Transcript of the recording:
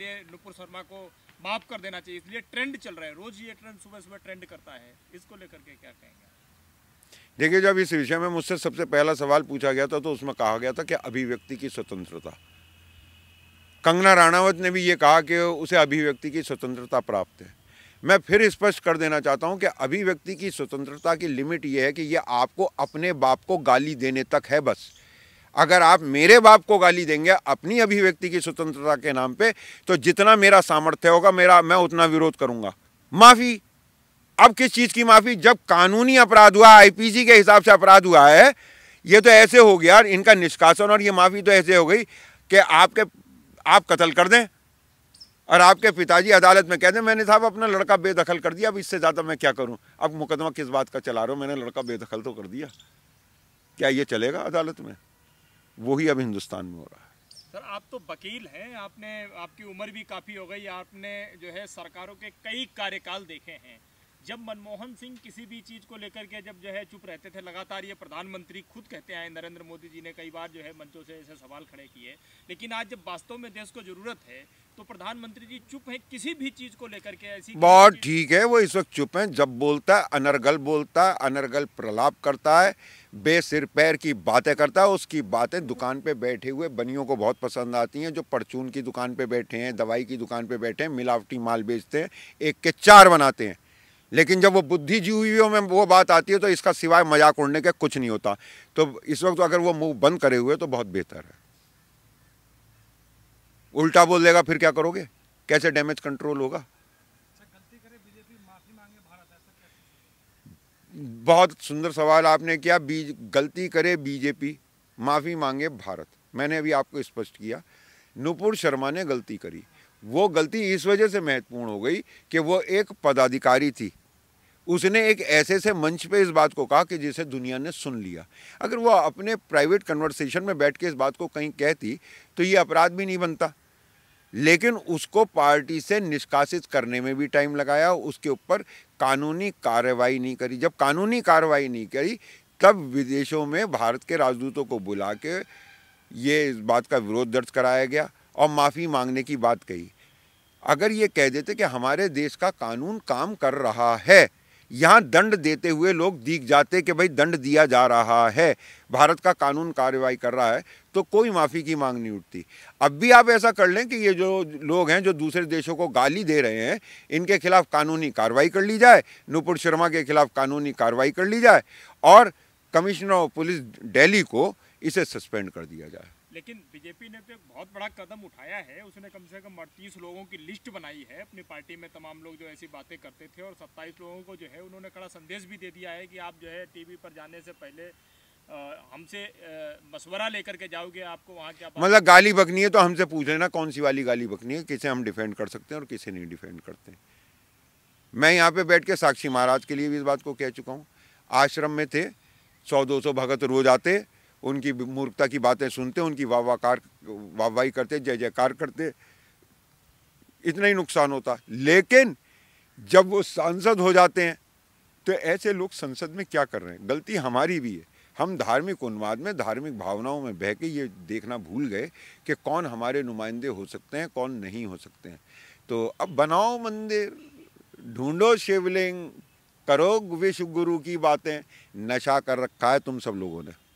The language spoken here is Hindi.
इसलिए नुपुर शर्मा को माफ कर देना चाहिए इसलिए ट्रेंड चल रहा है रोज ये ट्रेंड सुबह सुबह ट्रेंड करता है इसको लेकर के क्या कहेंगे देखिए जब इस विषय में मुझसे सबसे पहला सवाल पूछा गया था तो उसमें कहा गया था कि अभिव्यक्ति की स्वतंत्रता कंगना राणावत ने भी ये कहा कि उसे अभिव्यक्ति की स्वतंत्रता प्राप्त है मैं फिर स्पष्ट कर देना चाहता हूँ कि अभिव्यक्ति की स्वतंत्रता की लिमिट ये है कि ये आपको अपने बाप को गाली देने तक है बस अगर आप मेरे बाप को गाली देंगे अपनी अभिव्यक्ति की स्वतंत्रता के नाम पे तो जितना मेरा सामर्थ्य होगा मेरा मैं उतना विरोध करूंगा माफ़ी अब किस चीज़ की माफ़ी जब कानूनी अपराध हुआ आईपीसी के हिसाब से अपराध हुआ है ये तो ऐसे हो गया इनका निष्कासन और ये माफ़ी तो ऐसे हो गई कि आपके आप कत्ल कर दें और आपके पिताजी अदालत में कह दें मैंने साहब अपना लड़का बेदखल कर दिया अब इससे ज़्यादा मैं क्या करूं अब मुकदमा किस बात का चला रहा हूं मैंने लड़का बेदखल तो कर दिया क्या ये चलेगा अदालत में वही अब हिंदुस्तान में हो रहा है सर आप तो वकील हैं आपने आपकी उम्र भी काफ़ी हो गई आपने जो है सरकारों के कई कार्यकाल देखे हैं जब मनमोहन सिंह किसी भी चीज़ को लेकर के जब जो है चुप रहते थे लगातार ये प्रधानमंत्री खुद कहते आए नरेंद्र मोदी जी ने कई बार जो है मंचों से ऐसे सवाल खड़े किए लेकिन आज जब वास्तव में देश को ज़रूरत है तो प्रधानमंत्री जी चुप हैं किसी भी चीज़ को लेकर के ऐसी बहुत ठीक है वो इस वक्त चुप हैं जब बोलता है अनर्गल बोलता है अनर्गल प्रलाप करता है बेसिर पैर की बातें करता है उसकी बातें दुकान पे बैठे हुए बनियों को बहुत पसंद आती हैं जो परचून की दुकान पे बैठे हैं दवाई की दुकान पे बैठे हैं मिलावटी माल बेचते हैं एक के चार बनाते हैं लेकिन जब वो बुद्धिजीवियों में वो बात आती है तो इसका सिवाय मजाक उड़ने के कुछ नहीं होता तो इस वक्त अगर वो मुंह बंद करे हुए तो बहुत बेहतर है उल्टा बोल देगा फिर क्या करोगे कैसे डैमेज कंट्रोल होगा बहुत सुंदर सवाल आपने किया बीज गलती करे बीजेपी माफ़ी मांगे भारत मैंने अभी आपको स्पष्ट किया नुपुर शर्मा ने गलती करी वो गलती इस वजह से महत्वपूर्ण हो गई कि वो एक पदाधिकारी थी उसने एक ऐसे से मंच पे इस बात को कहा कि जिसे दुनिया ने सुन लिया अगर वह अपने प्राइवेट कन्वर्सेशन में बैठ के इस बात को कहीं कहती तो ये अपराध भी नहीं बनता लेकिन उसको पार्टी से निष्कासित करने में भी टाइम लगाया उसके ऊपर कानूनी कार्रवाई नहीं करी जब कानूनी कार्रवाई नहीं करी तब विदेशों में भारत के राजदूतों को बुला के ये इस बात का विरोध दर्ज कराया गया और माफ़ी मांगने की बात कही अगर ये कह देते कि हमारे देश का कानून काम कर रहा है यहाँ दंड देते हुए लोग दिख जाते कि भाई दंड दिया जा रहा है भारत का कानून कार्रवाई कर रहा है तो कोई माफ़ी की मांग नहीं उठती अब भी आप ऐसा कर लें कि ये जो लोग हैं जो दूसरे देशों को गाली दे रहे हैं इनके खिलाफ कानूनी कार्रवाई कर ली जाए नुपुर शर्मा के खिलाफ कानूनी कार्रवाई कर ली जाए और कमिश्नर ऑफ पुलिस डेली को इसे सस्पेंड कर दिया जाए लेकिन बीजेपी ने तो एक बहुत बड़ा कदम उठाया है उसने कम से कम अड़तीस लोगों की लिस्ट बनाई है अपनी पार्टी में तमाम लोग जो ऐसी बातें करते थे और सत्ताईस लोगों को जो है उन्होंने कड़ा संदेश भी दे दिया है कि आप जो है टीवी पर जाने से पहले हमसे मशवरा लेकर के जाओगे आपको वहाँ क्या मतलब गाली बकनी है तो हमसे पूछ लेना कौन सी वाली गाली बकनी है किसे हम डिफेंड कर सकते हैं और किसे नहीं डिफेंड करते मैं यहाँ पे बैठ के साक्षी महाराज के लिए भी इस बात को कह चुका हूँ आश्रम में थे सौ दो सौ भगत रोज आते उनकी मूर्खता की बातें सुनते उनकी वाहवाकार वाहवाही करते जय जयकार करते इतना ही नुकसान होता लेकिन जब वो सांसद हो जाते हैं तो ऐसे लोग संसद में क्या कर रहे हैं गलती हमारी भी है हम धार्मिक उन्माद में धार्मिक भावनाओं में बह के ये देखना भूल गए कि कौन हमारे नुमाइंदे हो सकते हैं कौन नहीं हो सकते हैं तो अब बनाओ मंदिर ढूंढो शिवलिंग करो विश्व गुरु की बातें नशा कर रखा है तुम सब लोगों ने